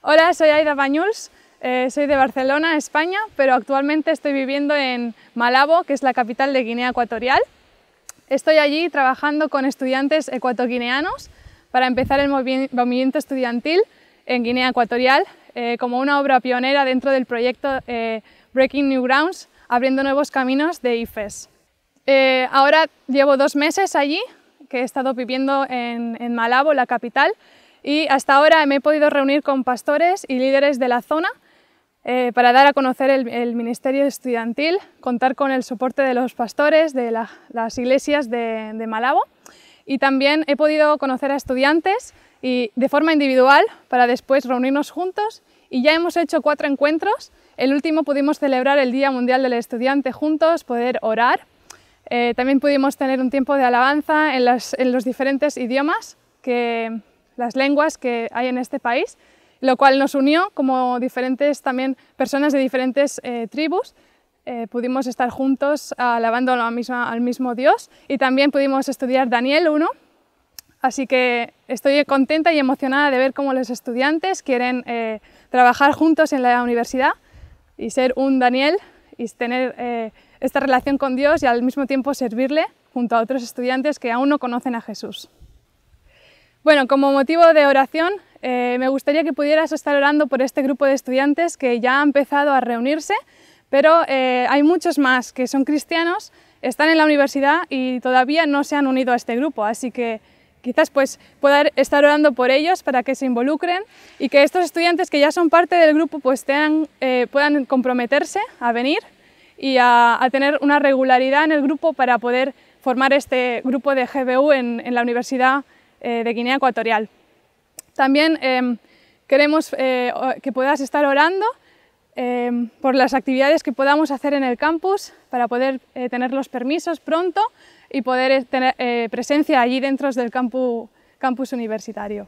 Hola, soy Aida Bañuls, eh, soy de Barcelona, España, pero actualmente estoy viviendo en Malabo, que es la capital de Guinea Ecuatorial. Estoy allí trabajando con estudiantes ecuatoguineanos para empezar el movimiento estudiantil en Guinea Ecuatorial eh, como una obra pionera dentro del proyecto eh, Breaking New Grounds, abriendo nuevos caminos de IFES. ahora llevo dos meses allí, que he estado viviendo en, en Malabo, la capital, y hasta ahora me he podido reunir con pastores y líderes de la zona eh, para dar a conocer el, Ministerio Estudiantil, contar con el soporte de los pastores de las iglesias de, Malabo y también he podido conocer a estudiantes y de forma individual para después reunirnos juntos y ya hemos hecho cuatro encuentros. El último pudimos celebrar el Día Mundial del Estudiante juntos, poder orar. Eh, también pudimos tener un tiempo de alabanza en, en los diferentes idiomas que, las lenguas que hay en este país, lo cual nos unió como diferentes también personas de diferentes eh, tribus. Eh, pudimos estar juntos alabando al mismo Dios y también pudimos estudiar Daniel 1. Así que estoy contenta y emocionada de ver cómo los estudiantes quieren eh, trabajar juntos en la universidad y ser un Daniel y tener esta relación con Dios y al mismo tiempo servirle junto a otros estudiantes que aún no conocen a Jesús. Bueno, como motivo de oración, eh, me gustaría que pudieras estar orando por este grupo de estudiantes que ya ha empezado a reunirse, pero eh, hay muchos más que son cristianos, están en la universidad y todavía no se han unido a este grupo, así que quizás pues pueda estar orando por ellos para que se involucren y que estos estudiantes que ya son parte del grupo pues, eh, puedan comprometerse a venir y a, tener una regularidad en el grupo para poder formar este grupo de GBU en la universidad eh, de Guinea Ecuatorial. También eh, queremos eh, que puedas estar orando por las actividades que podamos hacer en el campus para poder tener los permisos pronto y poder tener presencia allí dentro del campus universitario.